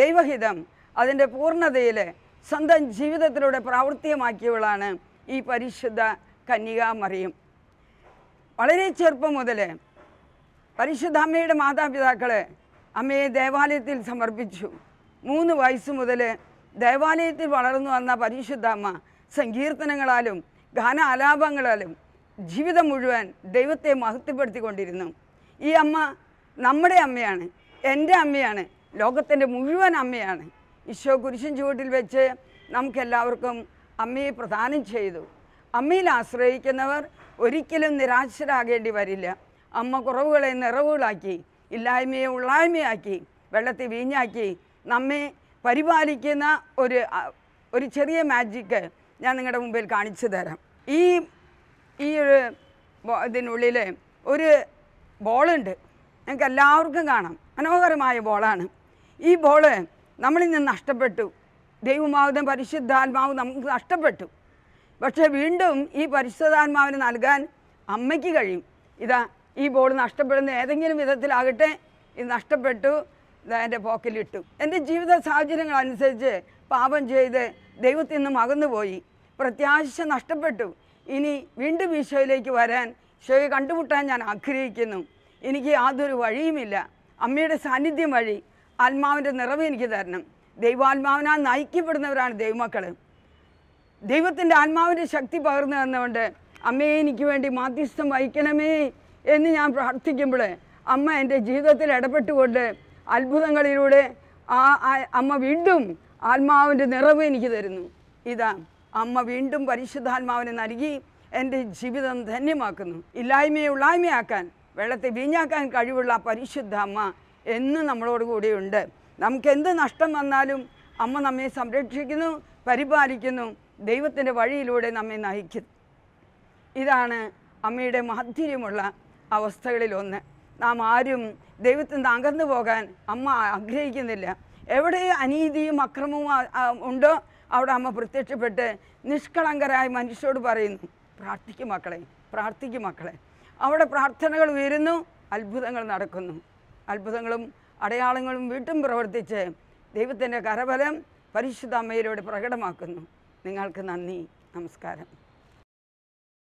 ദൈവഹിതം അതിൻ്റെ പൂർണ്ണതയിൽ സ്വന്തം ജീവിതത്തിലൂടെ പ്രാവർത്തികമാക്കിയവളാണ് ഈ പരിശുദ്ധ കന്യകാമറിയും വളരെ ചെറുപ്പം മുതൽ പരിശുദ്ധ അമ്മയുടെ മാതാപിതാക്കളെ അമ്മയെ ദേവാലയത്തിൽ സമർപ്പിച്ചു മൂന്ന് വയസ്സ് മുതൽ ദേവാലയത്തിൽ വളർന്നു വന്ന പരിശുദ്ധ അമ്മ സങ്കീർത്തനങ്ങളാലും ഗാനാലാപങ്ങളാലും ജീവിതം മുഴുവൻ ദൈവത്തെ മഹത്വപ്പെടുത്തിക്കൊണ്ടിരുന്നു ഈ അമ്മ നമ്മുടെ അമ്മയാണ് എൻ്റെ അമ്മയാണ് ലോകത്തിൻ്റെ മുഴുവൻ അമ്മയാണ് ഈശോ കുരിശൻ ചുവട്ടിൽ വെച്ച് നമുക്കെല്ലാവർക്കും അമ്മയെ പ്രദാനം ചെയ്തു അമ്മയിൽ ആശ്രയിക്കുന്നവർ ഒരിക്കലും നിരാശരാകേണ്ടി വരില്ല അമ്മ കുറവുകളെ നിറവുകളാക്കി ഇല്ലായ്മയെ ഉള്ളായ്മയാക്കി വെള്ളത്തെ വീഞ്ഞാക്കി നമ്മെ പരിപാലിക്കുന്ന ഒരു ഒരു ചെറിയ മാജിക്ക് ഞാൻ നിങ്ങളുടെ മുമ്പിൽ കാണിച്ചു തരാം ഈ ഈ ഒരു ഇതിനുള്ളിൽ ഒരു ബോളുണ്ട് ഞങ്ങൾക്ക് എല്ലാവർക്കും കാണാം മനോഹരമായ ബോളാണ് ഈ ബോള് നമ്മളിൽ നിന്ന് നഷ്ടപ്പെട്ടു ദൈവമാവുന്ന പരിശുദ്ധാത്മാവ് നമുക്ക് നഷ്ടപ്പെട്ടു പക്ഷേ വീണ്ടും ഈ പരിശുദ്ധാത്മാവിന് നൽകാൻ അമ്മയ്ക്ക് കഴിയും ഇതാ ഈ ബോൾ നഷ്ടപ്പെടുന്ന ഏതെങ്കിലും വിധത്തിലാകട്ടെ ഇത് നഷ്ടപ്പെട്ടു എൻ്റെ പോക്കലിട്ടു എൻ്റെ ജീവിത സാഹചര്യങ്ങൾ അനുസരിച്ച് പാപം ചെയ്ത് ദൈവത്തിൽ നിന്നും അകന്നുപോയി പ്രത്യാശ നഷ്ടപ്പെട്ടു ഇനി വീണ്ടും ഈശോയിലേക്ക് വരാൻ ഈശോയെ കണ്ടുമുട്ടാൻ ഞാൻ ആഗ്രഹിക്കുന്നു എനിക്ക് യാതൊരു വഴിയുമില്ല അമ്മയുടെ സാന്നിധ്യം വഴി ആത്മാവിൻ്റെ നിറവ് എനിക്ക് തരണം ദൈവാത്മാവിനാൽ നയിക്കപ്പെടുന്നവരാണ് ദൈവമക്കൾ ദൈവത്തിൻ്റെ ആത്മാവിൻ്റെ ശക്തി പകർന്നു തന്നുകൊണ്ട് അമ്മയെ എനിക്ക് വേണ്ടി മാധ്യസ്ഥം വഹിക്കണമേ എന്ന് ഞാൻ പ്രാർത്ഥിക്കുമ്പോൾ അമ്മ എൻ്റെ ജീവിതത്തിൽ ഇടപെട്ടുകൊണ്ട് അത്ഭുതങ്ങളിലൂടെ ആ അമ്മ വീണ്ടും ആത്മാവിൻ്റെ നിറവ് എനിക്ക് തരുന്നു ഇതാ അമ്മ വീണ്ടും പരിശുദ്ധാത്മാവിനെ നൽകി എൻ്റെ ജീവിതം ധന്യമാക്കുന്നു ഇല്ലായ്മയെ ഉള്ളായ്മയാക്കാൻ വെള്ളത്തെ വീഞ്ഞാക്കാൻ കഴിവുള്ള പരിശുദ്ധ അമ്മ എന്നും നമ്മളോട് കൂടിയുണ്ട് നമുക്ക് എന്ത് നഷ്ടം വന്നാലും അമ്മ നമ്മെ സംരക്ഷിക്കുന്നു പരിപാലിക്കുന്നു ദൈവത്തിൻ്റെ വഴിയിലൂടെ നമ്മെ നയിക്കുന്നു ഇതാണ് അമ്മയുടെ മാധുര്യമുള്ള അവസ്ഥകളിലൊന്ന് നാം ആരും ദൈവത്തിൽ നിന്ന് അകന്നു പോകാൻ അമ്മ ആഗ്രഹിക്കുന്നില്ല എവിടെ അനീതിയും അക്രമവും ഉണ്ടോ അവിടെ അമ്മ പ്രത്യക്ഷപ്പെട്ട് നിഷ്കളങ്കരായ മനുഷ്യരോട് പറയുന്നു പ്രാർത്ഥിക്കും മക്കളെ പ്രാർത്ഥിക്കും മക്കളെ അവിടെ പ്രാർത്ഥനകൾ ഉയരുന്നു അത്ഭുതങ്ങൾ നടക്കുന്നു അത്ഭുതങ്ങളും അടയാളങ്ങളും വീട്ടും പ്രവർത്തിച്ച് ദൈവത്തിൻ്റെ കരബലം പരിശുദ്ധ അമ്മയിലൂടെ പ്രകടമാക്കുന്നു നിങ്ങൾക്ക് നന്ദി നമസ്കാരം